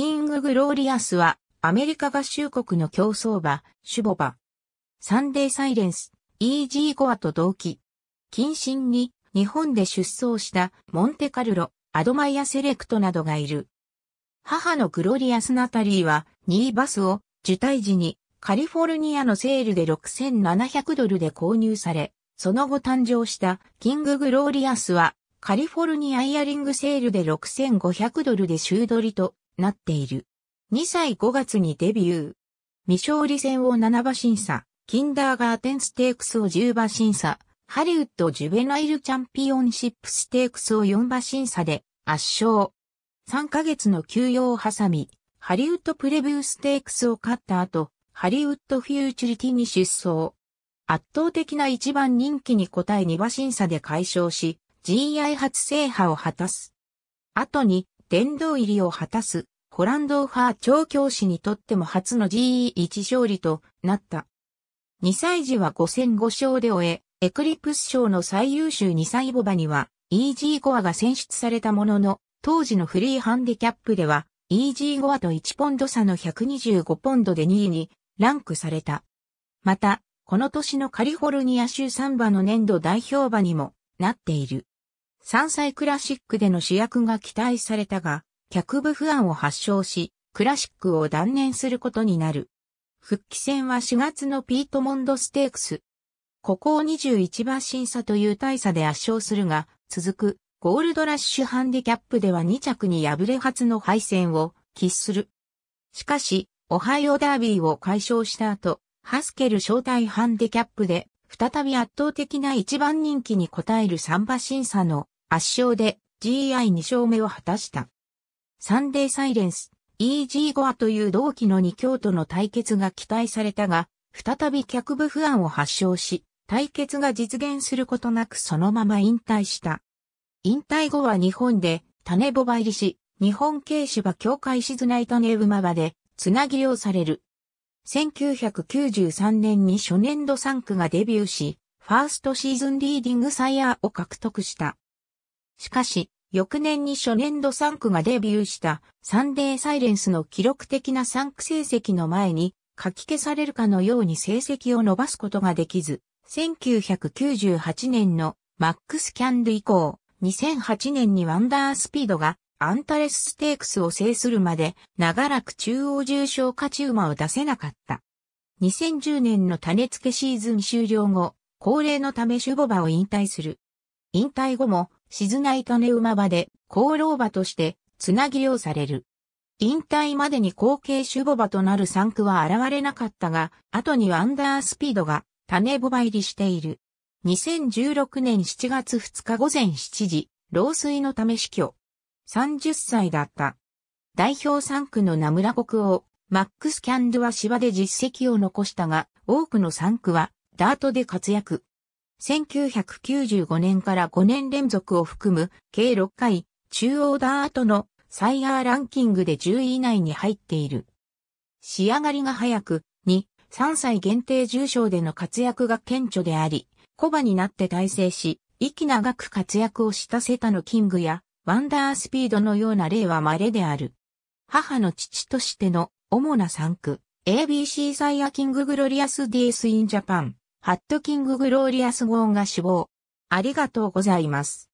キング・グローリアスは、アメリカ合衆国の競争馬、シュボバ。サンデー・サイレンス、イージー・ゴアと同期。近親に、日本で出走した、モンテカルロ、アドマイア・セレクトなどがいる。母のグロリアス・ナタリーは、2ーバスを、受胎時に、カリフォルニアのセールで6700ドルで購入され、その後誕生したキング・グローリアスは、カリフォルニアイヤリングセールで6500ドルで週取りとなっている。2歳5月にデビュー。未勝利戦を7馬審査、キンダーガーテンステークスを10馬審査、ハリウッドジュベナイルチャンピオンシップステークスを4馬審査で圧勝。3ヶ月の休養を挟み、ハリウッドプレビューステークスを勝った後、ハリウッドフューチュリティに出走。圧倒的な一番人気に応え2馬審査で解消し、GI 初制覇を果たす。後に殿堂入りを果たす、ホランドーファー調教師にとっても初の GE1 勝利となった。2歳児は5戦5勝で終え、エクリプス賞の最優秀2歳ボバには、EG ジ話ゴアが選出されたものの、当時のフリーハンディキャップでは、EG ジ話ゴアと1ポンド差の125ポンドで2位にランクされた。また、この年のカリフォルニア州3馬の年度代表馬にもなっている。三歳クラシックでの主役が期待されたが、脚部不安を発症し、クラシックを断念することになる。復帰戦は4月のピートモンドステークス。ここを21馬審査という大差で圧勝するが、続くゴールドラッシュハンディキャップでは2着に敗れ初の敗戦を喫する。しかし、オハイオダービーを解消した後、ハスケル招待ハンディキャップで、再び圧倒的な一番人気に応える3馬審査の圧勝で GI2 勝目を果たした。サンデーサイレンス、EG ゴアという同期の2強との対決が期待されたが、再び脚部不安を発症し、対決が実現することなくそのまま引退した。引退後は日本で、種ボバ入りし、日本軽芝協会静内種馬場で、つなぎうされる。1993年に初年度3区がデビューし、ファーストシーズンリーディングサイヤーを獲得した。しかし、翌年に初年度3区がデビューしたサンデーサイレンスの記録的な3区成績の前に書き消されるかのように成績を伸ばすことができず、1998年のマックスキャンド以降、2008年にワンダースピードがアンタレスステークスを制するまで長らく中央重賞勝ち馬を出せなかった。2010年の種付けシーズン終了後、恒例のためシュボバを引退する。引退後も静内種馬場で、功労馬として、つなぎをされる。引退までに後継守護馬となる3区は現れなかったが、後にアンダースピードが種母入りしている。2016年7月2日午前7時、老衰のため死去。30歳だった。代表3区の名村国王、マックス・キャンドゥは芝で実績を残したが、多くの3区はダートで活躍。1995年から5年連続を含む計6回、中央ダートのサイヤーランキングで10位以内に入っている。仕上がりが早く、2、3歳限定重賞での活躍が顕著であり、コバになって大成し、息長く活躍をしたセタのキングや、ワンダースピードのような例は稀である。母の父としての主な産区、ABC サイヤキンググロリアスディースインジャパン。ハットキンググローリアス号が死亡。ありがとうございます。